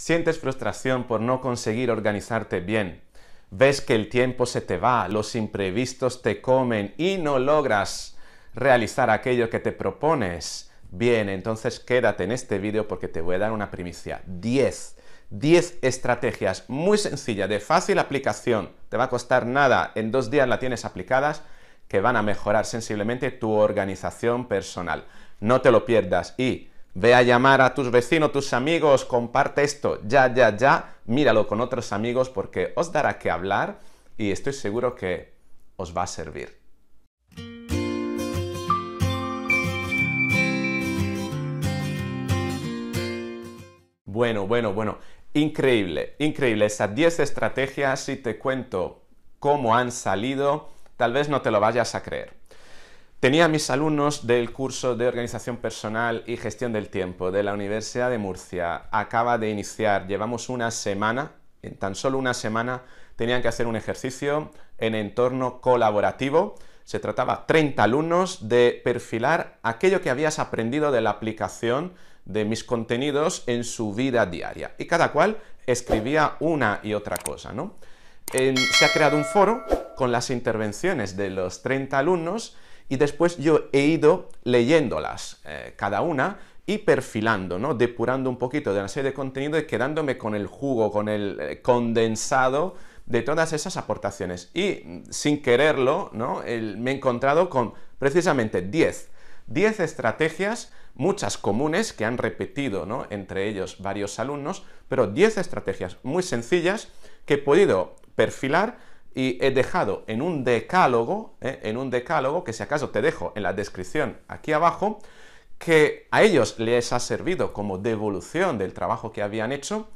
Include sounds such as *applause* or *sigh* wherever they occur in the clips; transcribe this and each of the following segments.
Sientes frustración por no conseguir organizarte bien. Ves que el tiempo se te va, los imprevistos te comen y no logras realizar aquello que te propones. Bien, entonces quédate en este vídeo porque te voy a dar una primicia. 10. 10 estrategias muy sencillas, de fácil aplicación. Te va a costar nada. En dos días la tienes aplicadas que van a mejorar sensiblemente tu organización personal. No te lo pierdas y Ve a llamar a tus vecinos, tus amigos, comparte esto ya, ya, ya, míralo con otros amigos porque os dará que hablar y estoy seguro que os va a servir. Bueno, bueno, bueno, increíble, increíble. Esas 10 estrategias, si te cuento cómo han salido, tal vez no te lo vayas a creer. Tenía a mis alumnos del curso de Organización Personal y Gestión del Tiempo de la Universidad de Murcia. Acaba de iniciar, llevamos una semana, en tan solo una semana, tenían que hacer un ejercicio en entorno colaborativo. Se trataba 30 alumnos de perfilar aquello que habías aprendido de la aplicación de mis contenidos en su vida diaria. Y cada cual escribía una y otra cosa, ¿no? se ha creado un foro con las intervenciones de los 30 alumnos y después yo he ido leyéndolas eh, cada una y perfilando, ¿no? depurando un poquito de la serie de contenido y quedándome con el jugo, con el eh, condensado de todas esas aportaciones. Y mm, sin quererlo, ¿no? me he encontrado con precisamente 10. 10 estrategias, muchas comunes, que han repetido ¿no? entre ellos varios alumnos, pero 10 estrategias muy sencillas que he podido perfilar y he dejado en un decálogo, eh, en un decálogo, que si acaso te dejo en la descripción aquí abajo, que a ellos les ha servido como devolución del trabajo que habían hecho,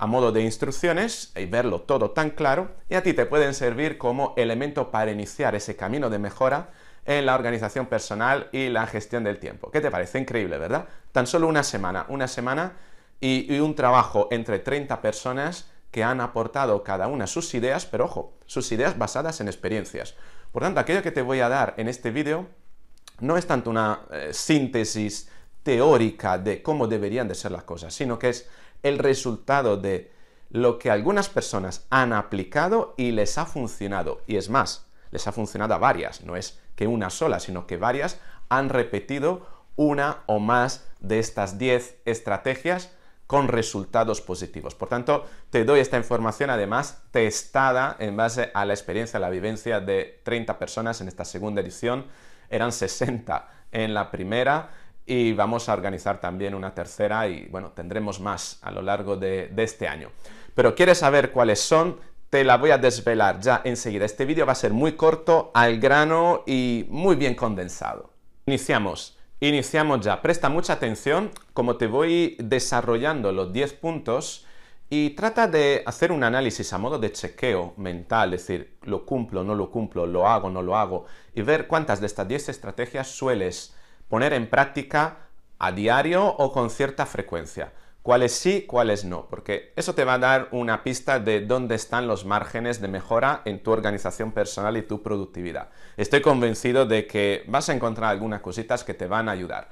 a modo de instrucciones y verlo todo tan claro, y a ti te pueden servir como elemento para iniciar ese camino de mejora en la organización personal y la gestión del tiempo. ¿Qué te parece? Increíble, ¿verdad? Tan solo una semana, una semana y, y un trabajo entre 30 personas que han aportado cada una sus ideas, pero ojo, sus ideas basadas en experiencias. Por tanto, aquello que te voy a dar en este vídeo no es tanto una eh, síntesis teórica de cómo deberían de ser las cosas, sino que es el resultado de lo que algunas personas han aplicado y les ha funcionado. Y es más, les ha funcionado a varias, no es que una sola, sino que varias han repetido una o más de estas 10 estrategias con resultados positivos. Por tanto, te doy esta información además testada en base a la experiencia, la vivencia de 30 personas en esta segunda edición. Eran 60 en la primera y vamos a organizar también una tercera y bueno, tendremos más a lo largo de, de, este año. Pero quieres saber cuáles son, te la voy a desvelar ya enseguida. Este vídeo va a ser muy corto, al grano y muy bien condensado. Iniciamos. Iniciamos ya. Presta mucha atención como te voy desarrollando los 10 puntos y trata de hacer un análisis a modo de chequeo mental, es decir, lo cumplo, no lo cumplo, lo hago, no lo hago, y ver cuántas de estas 10 estrategias sueles poner en práctica a diario o con cierta frecuencia cuáles sí, cuáles no, porque eso te va a dar una pista de dónde están los márgenes de mejora en tu organización personal y tu productividad. Estoy convencido de que vas a encontrar algunas cositas que te van a ayudar.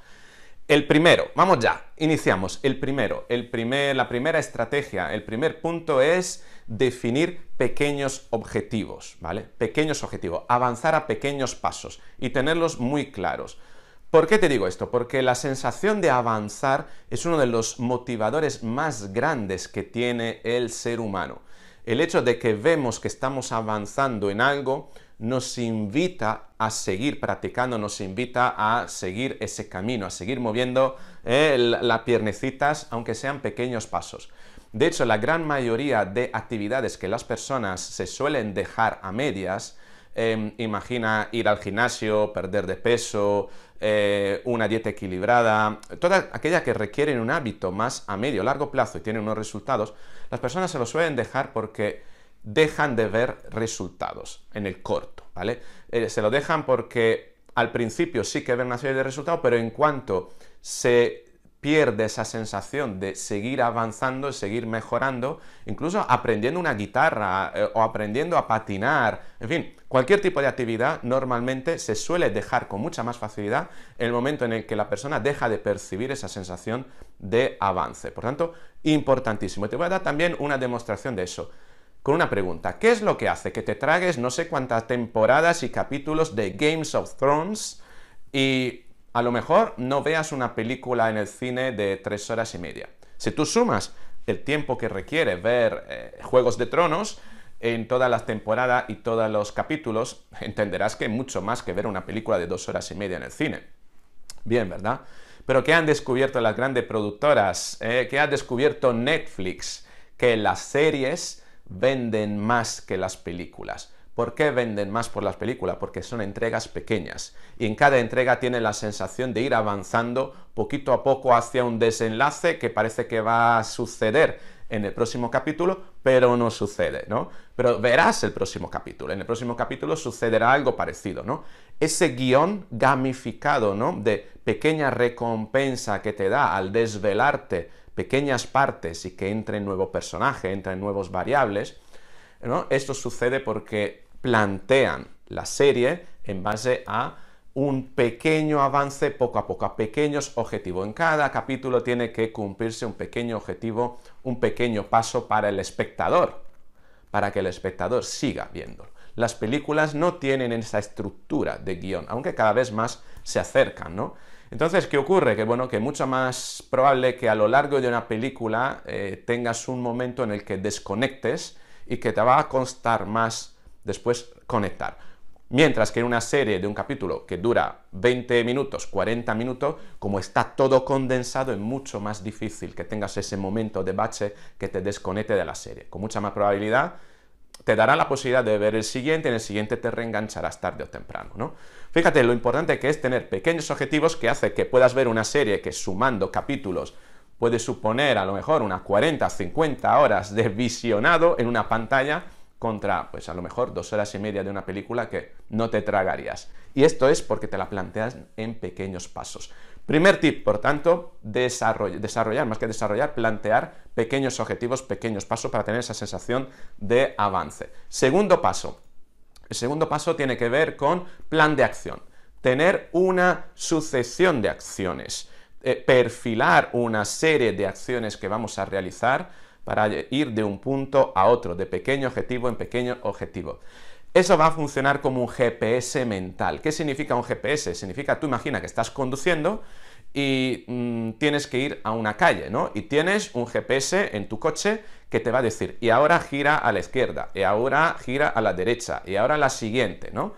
El primero, vamos ya, iniciamos. El primero, la primera estrategia, el primer punto es definir pequeños objetivos, ¿vale? Pequeños objetivos, avanzar a pequeños pasos y tenerlos muy claros. ¿Por qué te digo esto? Porque la sensación de avanzar es uno de los motivadores más grandes que tiene el ser humano. El hecho de que vemos que estamos avanzando en algo nos invita a seguir practicando, nos invita a seguir ese camino, a seguir moviendo eh, las piernecitas, aunque sean pequeños pasos. De hecho, la gran mayoría de actividades que las personas se suelen dejar a medias, em, imagina ir al gimnasio, perder de peso, eh, una dieta equilibrada, toda aquella que requieren un hábito más a medio largo plazo y tienen unos resultados, las personas se lo suelen dejar porque dejan de ver resultados en el corto, ¿vale? Eh, se lo dejan porque al principio sí que ven una serie de resultados, pero en cuanto se pierde esa sensación de seguir avanzando, seguir mejorando, incluso aprendiendo una guitarra eh, o aprendiendo a patinar, en fin, cualquier tipo de actividad normalmente se suele dejar con mucha más facilidad el momento en el que la persona deja de percibir esa sensación de avance. Por tanto, importantísimo. Te voy a dar también una demostración de eso con una pregunta. ¿Qué es lo que hace que te tragues no sé cuántas temporadas y capítulos de Games of Thrones y a lo mejor no veas una película en el cine de tres horas y media. Si tú sumas el tiempo que requiere ver eh, Juegos de Tronos en todas las temporadas y todos los capítulos, *laughs* entenderás que mucho más que ver una película de dos horas y media en el cine. Bien, ¿verdad? Pero ¿qué han descubierto las grandes productoras? Eh? ¿Qué ha descubierto Netflix? Que las series venden más que las películas. ¿Por qué venden más por las películas? Porque son entregas pequeñas y en cada entrega tiene la sensación de ir avanzando poquito a poco hacia un desenlace que parece que va a suceder en el próximo capítulo, pero no sucede, ¿no? Pero verás el próximo capítulo, en el próximo capítulo sucederá algo parecido, ¿no? Ese guión gamificado, ¿no? De pequeña recompensa que te da al desvelarte pequeñas partes y que entre nuevo personaje, en nuevos variables, Esto sucede porque plantean la serie en base a un pequeño avance poco a poco, a pequeños objetivos. En cada capítulo tiene que cumplirse un pequeño objetivo, un pequeño paso para el espectador, para que el espectador siga viéndolo. Las películas no tienen esa estructura de guión, aunque cada vez más se acercan, ¿no? Entonces, ¿qué ocurre? Que bueno, que mucho más probable que a lo largo de una película eh, tengas un momento en el que desconectes y que te va a constar más después conectar. Mientras que en una serie de un capítulo que dura 20 minutos, 40 minutos, como está todo condensado, es mucho más difícil que tengas ese momento de bache que te desconecte de la serie. Con mucha más probabilidad te dará la posibilidad de ver el siguiente, y en el siguiente te reengancharás tarde o temprano, ¿no? Fíjate lo importante que es tener pequeños objetivos que hace que puedas ver una serie que sumando capítulos puede suponer a lo mejor unas 40, 50 horas de visionado en una pantalla contra, pues a lo mejor, dos horas y media de una película que no te tragarías. Y esto es porque te la planteas en pequeños pasos. Primer tip, por tanto, desarrollar, más que desarrollar, plantear pequeños objetivos, pequeños pasos para tener esa sensación de avance. Segundo paso, el segundo paso tiene que ver con plan de acción, tener una sucesión de acciones, eh, perfilar una serie de acciones que vamos a realizar para ir de un punto a otro, de pequeño objetivo en pequeño objetivo. Eso va a funcionar como un GPS mental. ¿Qué significa un GPS? Significa, tú imagina que estás conduciendo y mm, tienes que ir a una calle, ¿no? Y tienes un GPS en tu coche que te va a decir, y ahora gira a la izquierda, y ahora gira a la derecha, y ahora la siguiente, ¿no?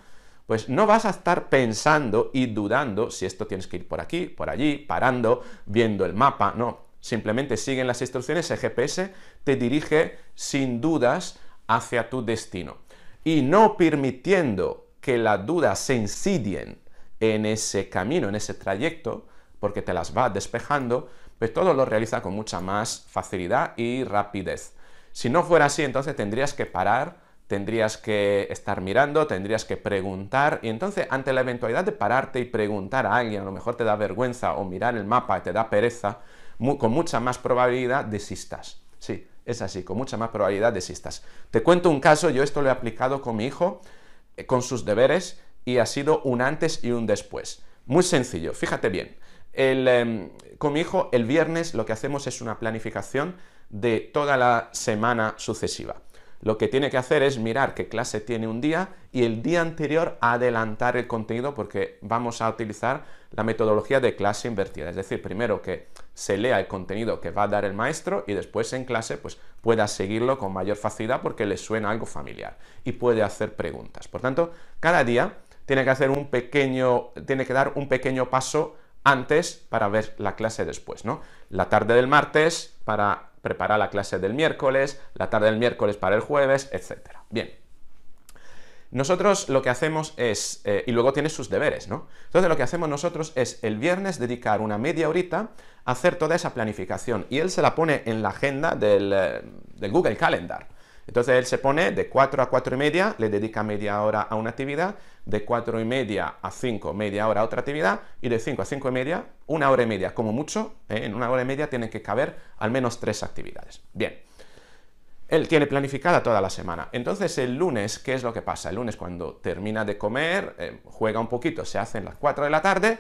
Pues no vas a estar pensando y dudando si esto tienes que ir por aquí, por allí, parando, viendo el mapa, no. Simplemente siguen las instrucciones, el GPS te dirige sin dudas hacia tu destino. Y no permitiendo que las dudas se insidien en ese camino, en ese trayecto, porque te las va despejando, pues todo lo realiza con mucha más facilidad y rapidez. Si no fuera así, entonces tendrías que parar, tendrías que estar mirando, tendrías que preguntar, y entonces ante la eventualidad de pararte y preguntar a alguien, a lo mejor te da vergüenza o mirar el mapa te da pereza, con mucha más probabilidad desistas. Sí, es así, con mucha más probabilidad desistas. Te cuento un caso, yo esto lo he aplicado con mi hijo, eh, con sus deberes, y ha sido un antes y un después. Muy sencillo, fíjate bien. Em, con mi hijo, el viernes lo que hacemos es una planificación de toda la semana sucesiva lo que tiene que hacer es mirar qué clase tiene un día y el día anterior adelantar el contenido porque vamos a utilizar la metodología de clase invertida. Es decir, primero que se lea el contenido que va a dar el maestro y después en clase pues pueda seguirlo con mayor facilidad porque le suena algo familiar y puede hacer preguntas. Por tanto, cada día tiene que hacer un pequeño, tiene que dar un pequeño paso antes para ver la clase después, ¿no? La tarde del martes para Prepara la clase del miércoles, la tarde del miércoles para el jueves, etc. Bien. Nosotros lo que hacemos es, eh, y luego tiene sus deberes, ¿no? Entonces lo que hacemos nosotros es el viernes dedicar una media horita a hacer toda esa planificación y él se la pone en la agenda del eh, Google Calendar. Entonces él se pone de 4 a 4 y media, le dedica media hora a una actividad, de 4 y media a 5, media hora a otra actividad, y de 5 a 5 y media, una hora y media, como mucho, ¿eh? en una hora y media tienen que caber al menos tres actividades. Bien. Él tiene planificada toda la semana. Entonces el lunes, ¿qué es lo que pasa? El lunes cuando termina de comer, eh, juega un poquito, se hacen las 4 de la tarde,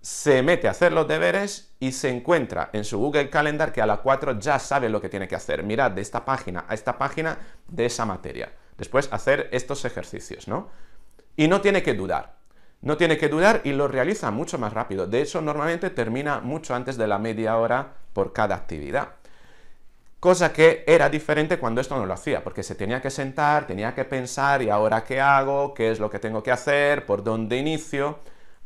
se mete a hacer los deberes y se encuentra en su Google Calendar que a las 4 ya sabe lo que tiene que hacer. Mirad de esta página a esta página de esa materia. Después hacer estos ejercicios, ¿no? Y no tiene que dudar. No tiene que dudar y lo realiza mucho más rápido. De hecho, normalmente termina mucho antes de la media hora por cada actividad. Cosa que era diferente cuando esto no lo hacía, porque se tenía que sentar, tenía que pensar, ¿y ahora qué hago? ¿Qué es lo que tengo que hacer? ¿Por dónde inicio?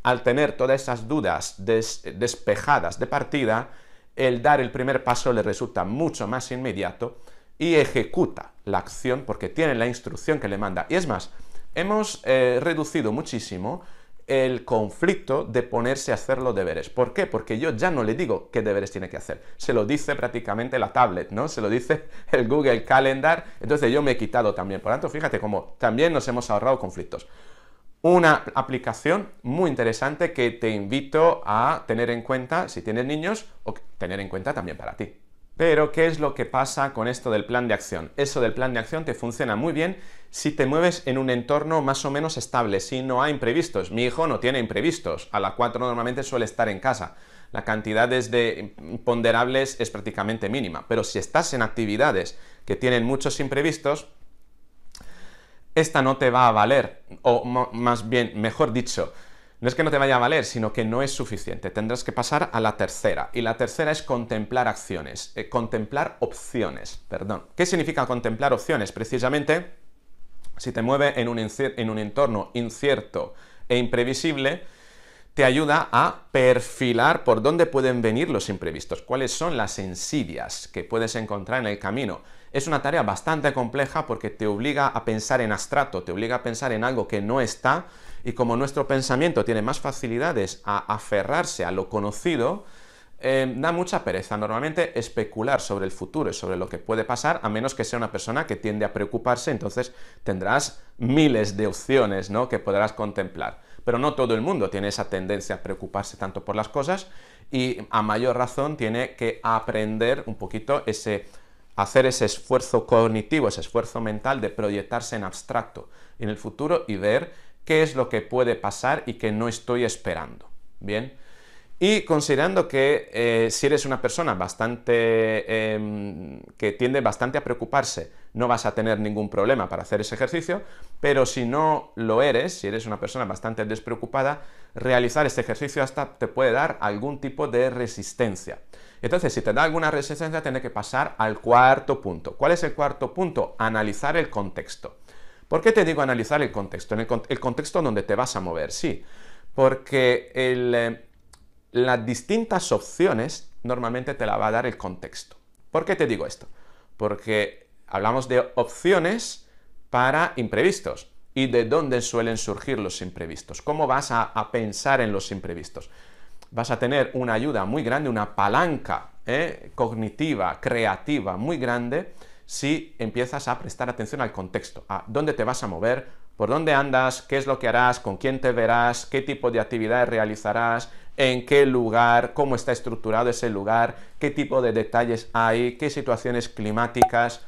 al tener todas esas dudas despejadas de partida, el dar el primer paso le resulta mucho más inmediato y ejecuta la acción porque tiene la instrucción que le manda. Y es más, hemos eh, reducido muchísimo el conflicto de ponerse a hacer los deberes. ¿Por qué? Porque yo ya no le digo qué deberes tiene que hacer. Se lo dice prácticamente la tablet, ¿no? Se lo dice *laughs* el Google Calendar. Entonces yo me he quitado también. Por lo tanto, fíjate cómo también nos hemos ahorrado conflictos. Una aplicación muy interesante que te invito a tener en cuenta si tienes niños o tener en cuenta también para ti. Pero, ¿qué es lo que pasa con esto del plan de acción? Eso del plan de acción te funciona muy bien si te mueves en un entorno más o menos estable, si no hay imprevistos. Mi hijo no tiene imprevistos, a la 4 normalmente suele estar en casa. La cantidad de ponderables es prácticamente mínima, pero si estás en actividades que tienen muchos imprevistos, esta no te va a valer, o más bien, mejor dicho, no es que no te vaya a valer, sino que no es suficiente. Tendrás que pasar a la tercera. Y la tercera es contemplar acciones, eh, contemplar opciones, perdón. ¿Qué significa contemplar opciones? Precisamente, si te mueve en un, en un entorno incierto e imprevisible, te ayuda a perfilar por dónde pueden venir los imprevistos, cuáles son las insidias que puedes encontrar en el camino es una tarea bastante compleja porque te obliga a pensar en abstracto, te obliga a pensar en algo que no está y como nuestro pensamiento tiene más facilidades a aferrarse a lo conocido, eh, da mucha pereza normalmente especular sobre el futuro y sobre lo que puede pasar, a menos que sea una persona que tiende a preocuparse, entonces tendrás miles de opciones ¿no? que podrás contemplar. Pero no todo el mundo tiene esa tendencia a preocuparse tanto por las cosas y a mayor razón tiene que aprender un poquito ese hacer ese esfuerzo cognitivo, ese esfuerzo mental de proyectarse en abstracto en el futuro y ver qué es lo que puede pasar y que no estoy esperando. Bien. Y considerando que eh, si eres una persona bastante em, que tiende bastante a preocuparse, no vas a tener ningún problema para hacer ese ejercicio, pero si no lo eres, si eres una persona bastante despreocupada, realizar este ejercicio hasta te puede dar algún tipo de resistencia. Entonces, si te da alguna resistencia, tienes que pasar al cuarto punto. ¿Cuál es el cuarto punto? Analizar el contexto. ¿Por qué te digo analizar el contexto? En el, el contexto donde te vas a mover, sí. Porque eh, las distintas opciones normalmente te la va a dar el contexto. ¿Por qué te digo esto? Porque hablamos de opciones para imprevistos y de dónde suelen surgir los imprevistos. ¿Cómo vas a pensar en los imprevistos? vas a tener una ayuda muy grande, una palanca eh, cognitiva, creativa muy grande, si empiezas a prestar atención al contexto, a dónde te vas a mover, por dónde andas, qué es lo que harás, con quién te verás, qué tipo de actividades realizarás, en qué lugar, cómo está estructurado ese lugar, qué tipo de detalles hay, qué situaciones climáticas,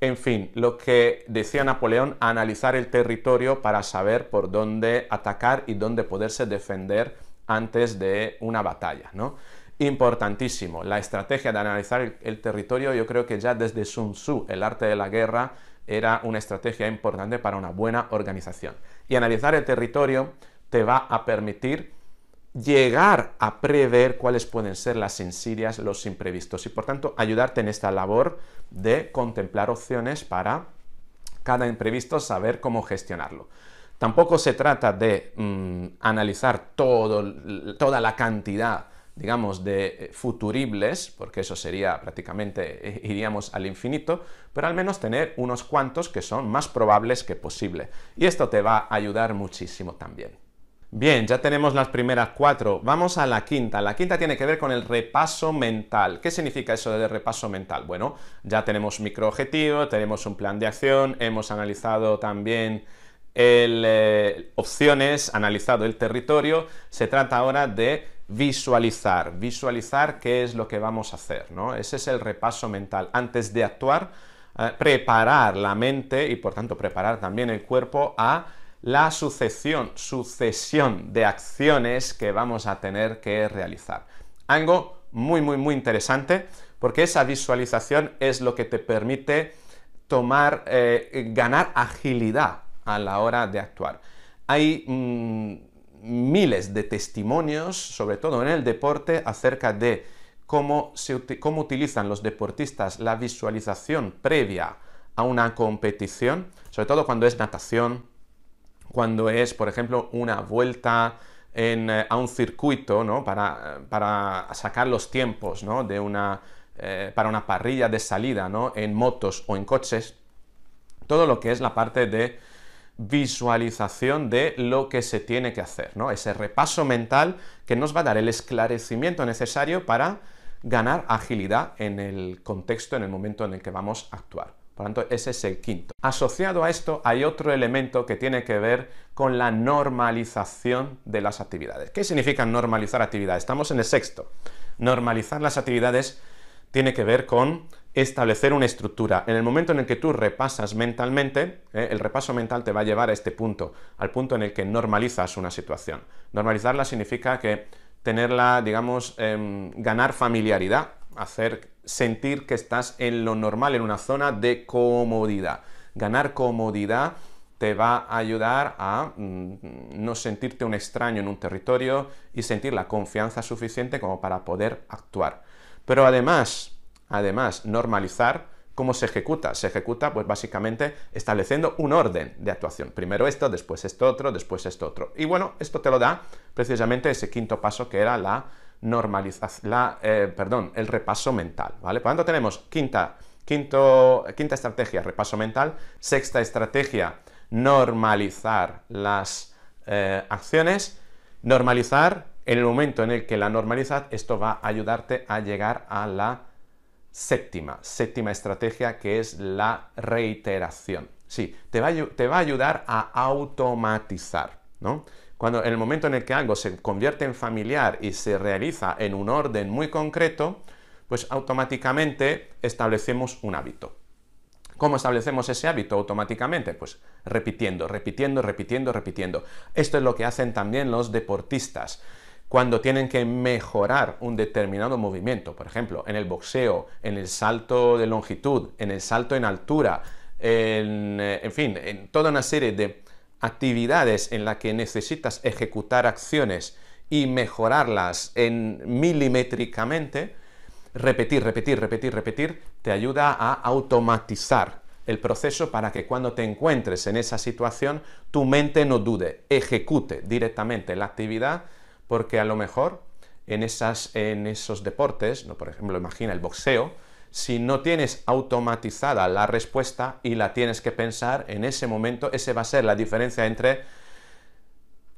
en fin, lo que decía Napoleón, analizar el territorio para saber por dónde atacar y dónde poderse defender antes de una batalla, ¿no? Importantísimo, la estrategia de analizar el, territorio, yo creo que ya desde Sun Tzu, el arte de la guerra, era una estrategia importante para una buena organización. Y analizar el territorio te va a permitir llegar a prever cuáles pueden ser las insidias, los imprevistos y por tanto ayudarte en esta labor de contemplar opciones para cada imprevisto, saber cómo gestionarlo. Tampoco se trata de mm, analizar toda la cantidad, digamos, de eh, futuribles, porque eso sería prácticamente, eh, *laughs* iríamos al infinito, pero al menos tener unos cuantos que son más probables que posible. Y esto te va a ayudar muchísimo también. Bien, ya tenemos las primeras cuatro. Vamos a la quinta. La quinta tiene que ver con el repaso mental. ¿Qué significa eso de repaso mental? Bueno, ya tenemos microobjetivo, tenemos un plan de acción, hemos analizado también el, eh, opciones, analizado el territorio, se trata ahora de visualizar, visualizar qué es lo que vamos a hacer, ¿no? Ese es el repaso mental. Antes de actuar, eh, preparar la mente y por tanto preparar también el cuerpo a la sucesión, sucesión de acciones que vamos a tener que realizar. Algo muy, muy, muy interesante, porque esa visualización es lo que te permite tomar, eh, ganar agilidad a la hora de actuar. Hay mm, miles de testimonios, sobre todo en el deporte, acerca de cómo, cómo utilizan los deportistas la visualización previa a una competición, sobre todo cuando es natación, cuando es, por ejemplo, una vuelta eh, a un circuito, ¿no? Para, sacar los tiempos, De una, eh, para una parrilla de salida, ¿no? En motos o en coches. Todo lo que es la parte de visualización de lo que se tiene que hacer, ¿no? Ese repaso mental que nos va a dar el esclarecimiento necesario para ganar agilidad en el contexto, en el momento en el que vamos a actuar. Por lo tanto, ese es el quinto. Asociado a esto hay otro elemento que tiene que ver con la normalización de las actividades. ¿Qué significa normalizar actividades? Estamos en el sexto. Normalizar las actividades tiene que ver con establecer una estructura. En el momento en el que tú repasas mentalmente, eh, el repaso mental te va a llevar a este punto, al punto en el que normalizas una situación. Normalizarla significa que tenerla, digamos, em, ganar familiaridad, hacer sentir que estás en lo normal, en una zona de comodidad. Ganar comodidad te va a ayudar a mm, no sentirte un extraño en un territorio y sentir la confianza suficiente como para poder actuar. Pero además, además, normalizar ¿Cómo se ejecuta? Se ejecuta pues básicamente estableciendo un orden de actuación. Primero esto, después esto otro, después esto otro. Y bueno, esto te lo da precisamente ese quinto paso que era la normalización, la, eh, perdón, el repaso mental, ¿vale? Por tanto tenemos quinta, quinta estrategia, repaso mental, sexta estrategia, normalizar las eh, acciones, normalizar en el momento en el que la normalizas, esto va a ayudarte a llegar a la séptima, séptima estrategia que es la reiteración. Sí, te va, a ayudar a automatizar, ¿no? Cuando en el momento en el que algo se convierte en familiar y se realiza en un orden muy concreto, pues automáticamente establecemos un hábito. ¿Cómo establecemos ese hábito automáticamente? Pues repitiendo, repitiendo, repitiendo, repitiendo. Esto es lo que hacen también los deportistas cuando tienen que mejorar un determinado movimiento, por ejemplo, en el boxeo, en el salto de longitud, en el salto en altura, eh, en, fin, en toda una serie de actividades en las que necesitas ejecutar acciones y mejorarlas en milimétricamente, repetir, repetir, repetir, repetir, te ayuda a automatizar el proceso para que cuando te encuentres en esa situación, tu mente no dude, ejecute directamente la actividad porque a lo mejor en, esos deportes, por ejemplo, imagina el boxeo, si no tienes automatizada la respuesta y la tienes que pensar en ese momento, esa va a ser la diferencia entre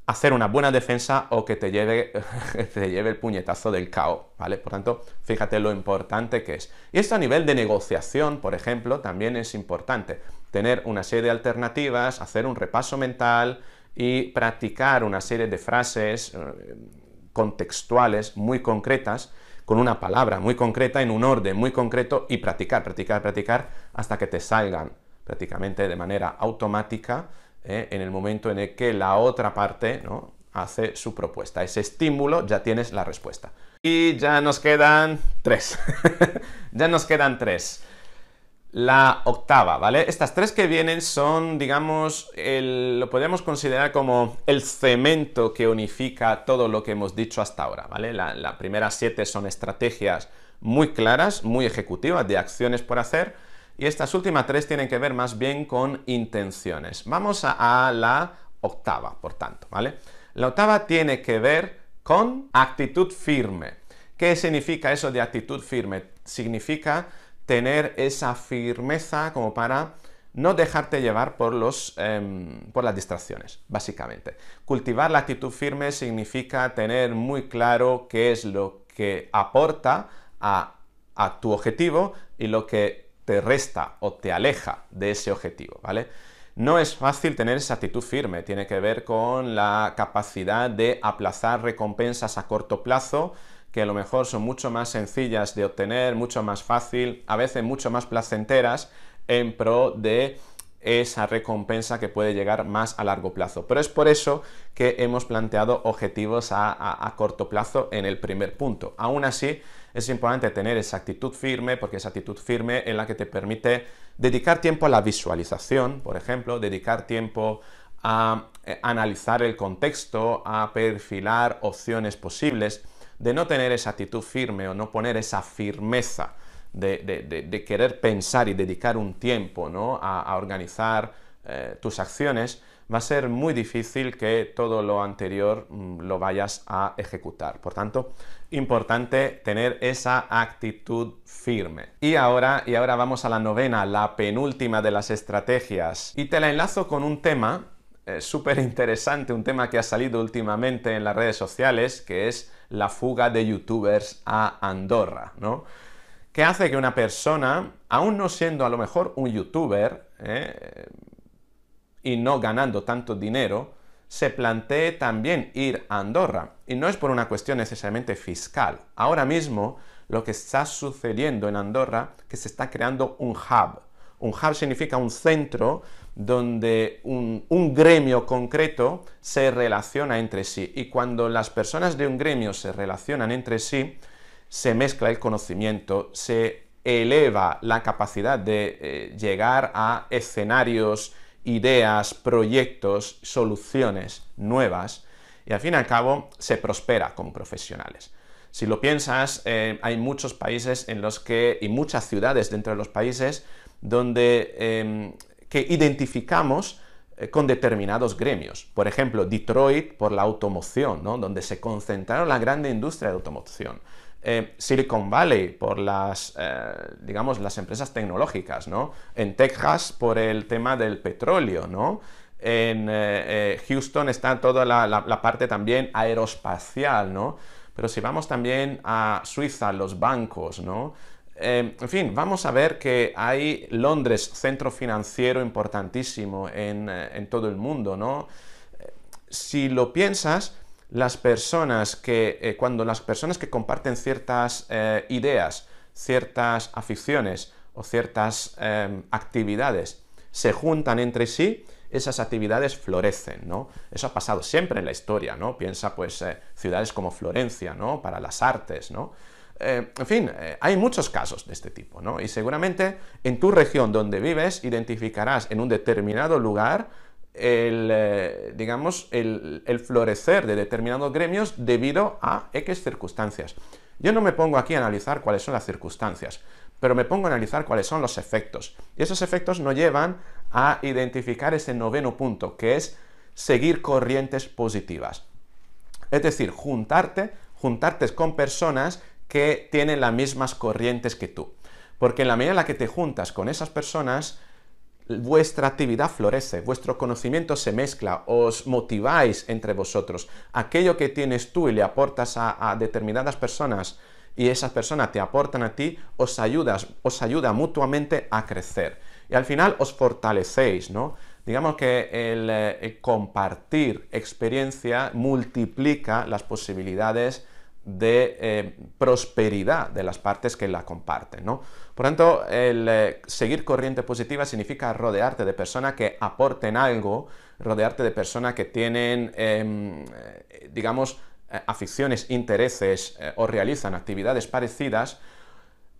hacer una buena defensa o que te lleve, *laughs* te lleve el puñetazo del caos, ¿vale? Por tanto, fíjate lo importante que es. Y esto a nivel de negociación, por ejemplo, también es importante. Tener una serie de alternativas, hacer un repaso mental, y practicar una serie de frases eh, contextuales muy concretas, con una palabra muy concreta, en un orden muy concreto, y practicar, practicar, practicar, hasta que te salgan prácticamente de manera automática eh, en el momento en el que la otra parte ¿no? hace su propuesta. Ese estímulo ya tienes la respuesta. Y ya nos quedan tres. *laughs* ya nos quedan tres la octava, ¿vale? Estas tres que vienen son, digamos, lo podemos considerar como el cemento que unifica todo lo que hemos dicho hasta ahora, ¿vale? Las la primeras siete son estrategias muy claras, muy ejecutivas, de acciones por hacer, y estas últimas tres tienen que ver más bien con intenciones. Vamos a la octava, por tanto, ¿vale? La octava tiene que ver con actitud firme. ¿Qué significa eso de actitud firme? Significa tener esa firmeza como para no dejarte llevar em, por, las distracciones, básicamente. Cultivar la actitud firme significa tener muy claro qué es lo que aporta a, a tu objetivo y lo que te resta o te aleja de ese objetivo, ¿vale? No es fácil tener esa actitud firme, tiene que ver con la capacidad de aplazar recompensas a corto plazo, que a lo mejor son mucho más sencillas de obtener, mucho más fácil, a veces mucho más placenteras en pro de esa recompensa que puede llegar más a largo plazo. Pero es por eso que hemos planteado objetivos a, corto plazo en el primer punto. Aún así, es importante tener esa actitud firme, porque esa actitud firme es la que te permite dedicar tiempo a la visualización, por ejemplo, dedicar tiempo a eh, analizar el contexto, a perfilar opciones posibles de no tener esa actitud firme o no poner esa firmeza de, querer pensar y dedicar un tiempo ¿no? a, organizar eh, tus acciones, va a ser muy difícil que todo lo anterior mm, lo vayas a ejecutar. Por tanto, importante tener esa actitud firme. Y ahora, y ahora vamos a la novena, la penúltima de las estrategias. Y te la enlazo con un tema eh, súper interesante, un tema que ha salido últimamente en las redes sociales, que es la fuga de youtubers a Andorra, ¿no? Que hace que una persona, aún no siendo a lo mejor un youtuber, eh, y no ganando tanto dinero, se plantee también ir a Andorra. Y no es por una cuestión necesariamente fiscal. Ahora mismo lo que está sucediendo en Andorra, que se está creando un hub. Un hub significa un centro donde un, gremio concreto se relaciona entre sí. Y cuando las personas de un gremio se relacionan entre sí, se mezcla el conocimiento, se eleva la capacidad de eh, llegar a escenarios, ideas, proyectos, soluciones nuevas. Y al fin y al cabo se prospera como profesionales. Si lo piensas, eh, hay muchos países en los que, y muchas ciudades dentro de los países, donde em, que identificamos eh, con determinados gremios. Por ejemplo, Detroit por la automoción, donde se concentraron la gran industria de automoción. Eh, Silicon Valley por las, eh, digamos, las empresas tecnológicas, ¿no? En Texas por el tema del petróleo, ¿no? En Houston está toda la, la, parte también aeroespacial, ¿no? Pero si vamos también a Suiza, los bancos, ¿no? Em, en fin, vamos a ver que hay Londres, centro financiero importantísimo en, eh, todo el mundo, ¿no? Eh, si lo piensas, las personas que, eh, cuando las personas que comparten ciertas ideas, ciertas aficiones o ciertas em, actividades se juntan entre sí, esas actividades florecen, ¿no? Eso ha pasado siempre en la historia, ¿no? Piensa, pues, ciudades como Florencia, ¿no? Para las artes, ¿no? Eh, en fin, eh, hay muchos casos de este tipo, ¿no? Y seguramente en tu región donde vives identificarás en un determinado lugar el, eh, digamos, el, el florecer de determinados gremios debido a X circunstancias. Yo no me pongo aquí a analizar cuáles son las circunstancias, pero me pongo a analizar cuáles son los efectos. Y esos efectos nos llevan a identificar ese noveno punto, que es seguir corrientes positivas. Es decir, juntarte, juntarte con personas que tienen las mismas corrientes que tú. Porque en la medida en la que te juntas con esas personas, vuestra actividad florece, vuestro conocimiento se mezcla, os motiváis entre vosotros. Aquello que tienes tú y le aportas a, determinadas personas y esas personas te aportan a ti, os, ayudas, os ayuda mutuamente a crecer. Y al final os fortalecéis, ¿no? Digamos que el eh, compartir experiencia multiplica las posibilidades de eh, prosperidad de las partes que la comparten. ¿no? Por tanto, el eh, seguir corriente positiva significa rodearte de personas que aporten algo, rodearte de personas que tienen, em, eh, digamos, aficiones, intereses o realizan actividades parecidas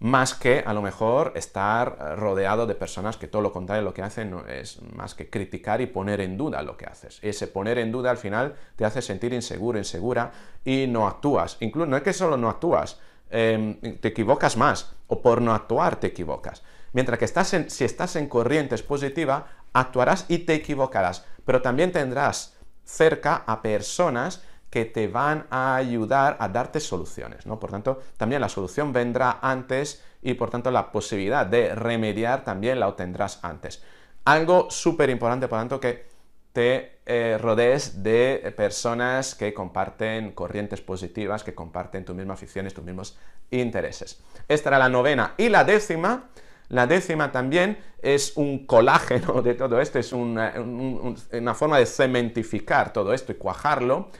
más que a lo mejor estar rodeado de personas que todo lo contrario lo que hacen es más que criticar y poner en duda lo que haces. Ese poner en duda al final te hace sentir inseguro, insegura y no actúas. Incluso no es que solo no actúas, em, te equivocas más o por no actuar te equivocas. Mientras que estás si estás en corrientes positiva, actuarás y te equivocarás, pero también tendrás cerca a personas que te van a ayudar a darte soluciones, ¿no? Por tanto, también la solución vendrá antes y por tanto la posibilidad de remediar también la obtendrás antes. Algo súper importante, por tanto, que te eh, rodees de personas que comparten corrientes positivas, que comparten tus mismas aficiones, tus mismos intereses. Esta era la novena y la décima. La décima también es un colágeno de todo esto, es eh, una forma de cementificar todo esto y cuajarlo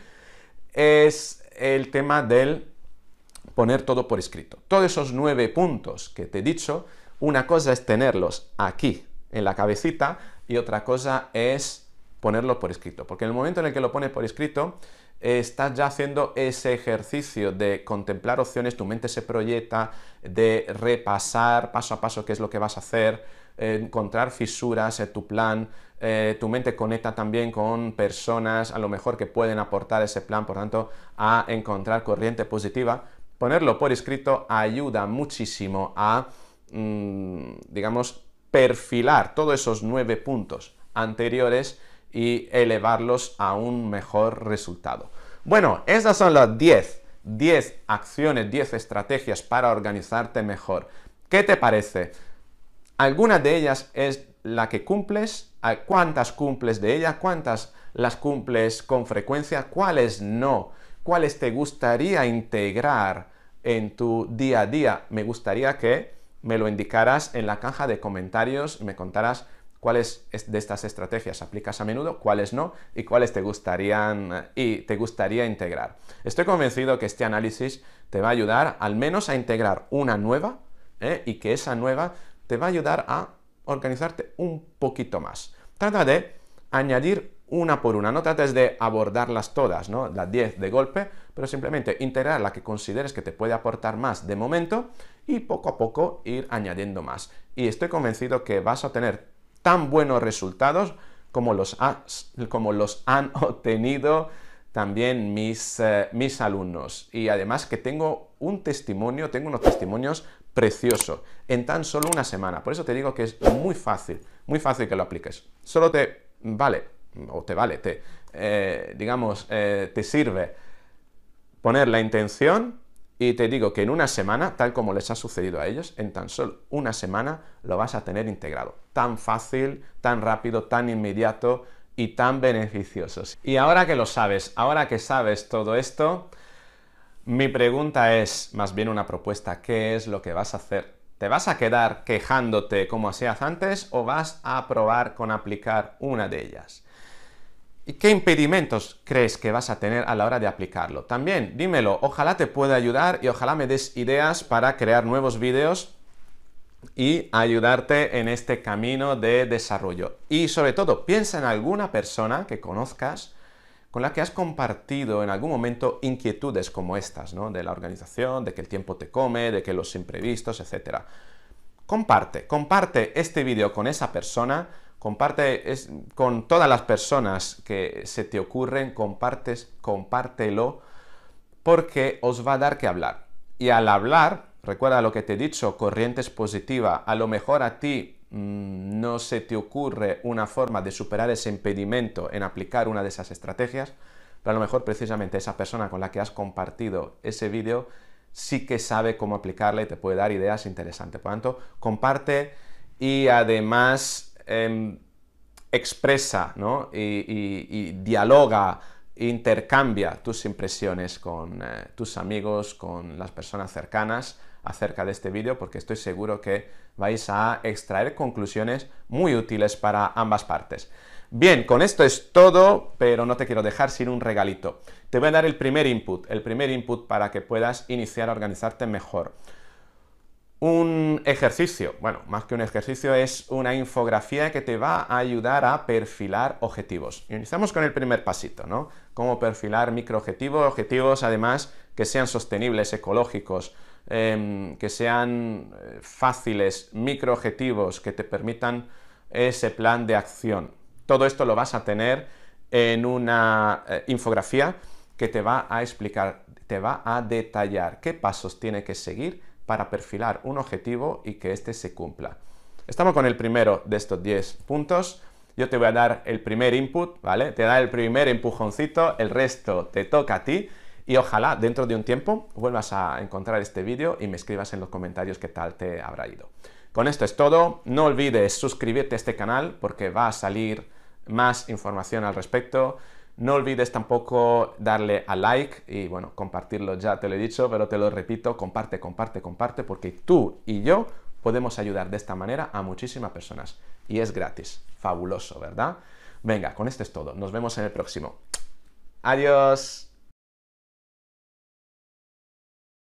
es el tema del poner todo por escrito. Todos esos nueve puntos que te he dicho, una cosa es tenerlos aquí en la cabecita y otra cosa es ponerlos por escrito. Porque en el momento en el que lo pones por escrito, estás ya haciendo ese ejercicio de contemplar opciones, tu mente se proyecta, de repasar paso a paso qué es lo que vas a hacer, encontrar fisuras en tu plan, eh, tu mente conecta también con personas a lo mejor que pueden aportar ese plan, por tanto, a encontrar corriente positiva. Ponerlo por escrito ayuda muchísimo a, mm, digamos, perfilar todos esos nueve puntos anteriores y elevarlos a un mejor resultado. Bueno, esas son las 10, 10 acciones, 10 estrategias para organizarte mejor. ¿Qué te parece? Algunas de ellas es la que cumples, cuántas cumples de ella, cuántas las cumples con frecuencia, cuáles no, cuáles te gustaría integrar en tu día a día. Me gustaría que me lo indicaras en la caja de comentarios y me contaras cuáles de estas estrategias aplicas a menudo, cuáles no y cuáles te gustarían y te gustaría integrar. Estoy convencido que este análisis te va a ayudar al menos a integrar una nueva ¿eh? y que esa nueva te va a ayudar a organizarte un poquito más. Trata de añadir una por una, no trates de abordarlas todas, ¿no? Las 10 de golpe, pero simplemente integrar la que consideres que te puede aportar más de momento y poco a poco ir añadiendo más. Y estoy convencido que vas a tener tan buenos resultados como los, como los han *laughs* obtenido también mis, eh, mis alumnos. Y además que tengo un testimonio, tengo unos testimonios precioso en tan solo una semana. Por eso te digo que es muy fácil, muy fácil que lo apliques. Solo te vale, o te vale, te, eh, digamos, eh, te sirve poner la intención y te digo que en una semana, tal como les ha sucedido a ellos, en tan solo una semana lo vas a tener integrado. Tan fácil, tan rápido, tan inmediato y tan beneficioso. Y ahora que lo sabes, ahora que sabes todo esto, mi pregunta es más bien una propuesta, ¿qué es lo que vas a hacer? ¿Te vas a quedar quejándote como hacías antes o vas a probar con aplicar una de ellas? ¿Y qué impedimentos crees que vas a tener a la hora de aplicarlo? También dímelo, ojalá te pueda ayudar y ojalá me des ideas para crear nuevos vídeos y ayudarte en este camino de desarrollo. Y sobre todo, piensa en alguna persona que conozcas con la que has compartido en algún momento inquietudes como estas, ¿no? De la organización, de que el tiempo te come, de que los imprevistos, etc. Comparte, comparte este vídeo con esa persona, comparte con todas las personas que se te ocurren, compártelo, porque os va a dar que hablar. Y al hablar, recuerda lo que te he dicho, corrientes positiva, a lo mejor a ti Mm, no se te ocurre una forma de superar ese impedimento en aplicar una de esas estrategias, pero a lo mejor precisamente esa persona con la que has compartido ese vídeo sí que sabe cómo aplicarla y te puede dar ideas interesantes. Por lo tanto, comparte y además em, expresa ¿no? y, dialoga, intercambia tus impresiones con eh, tus amigos, con las personas cercanas acerca de este vídeo, porque estoy seguro que vais a extraer conclusiones muy útiles para ambas partes. Bien, con esto es todo, pero no te quiero dejar sin un regalito. Te voy a dar el primer input, el primer input para que puedas iniciar a organizarte mejor. Un ejercicio, bueno, más que un ejercicio, es una infografía que te va a ayudar a perfilar objetivos. Iniciamos con el primer pasito, ¿no? Cómo perfilar microobjetivos, objetivos además que sean sostenibles, ecológicos, Em, que sean eh, fáciles, micro-objetivos que te permitan ese plan de acción. Todo esto lo vas a tener en una eh, infografía que te va a explicar, te va a detallar qué pasos tiene que seguir para perfilar un objetivo y que éste se cumpla. Estamos con el primero de estos 10 puntos. Yo te voy a dar el primer input, ¿vale? Te da el primer empujoncito, el resto te toca a ti y ojalá dentro de un tiempo vuelvas a encontrar este vídeo y me escribas en los comentarios qué tal te habrá ido. Con esto es todo, no olvides suscribirte a este canal porque va a salir más información al respecto. No olvides tampoco darle a like y bueno, compartirlo, ya te lo he dicho, pero te lo repito, comparte, comparte, comparte, porque tú y yo podemos ayudar de esta manera a muchísimas personas. Y es gratis, fabuloso, ¿verdad? Venga, con esto es todo, nos vemos en el próximo. Adiós.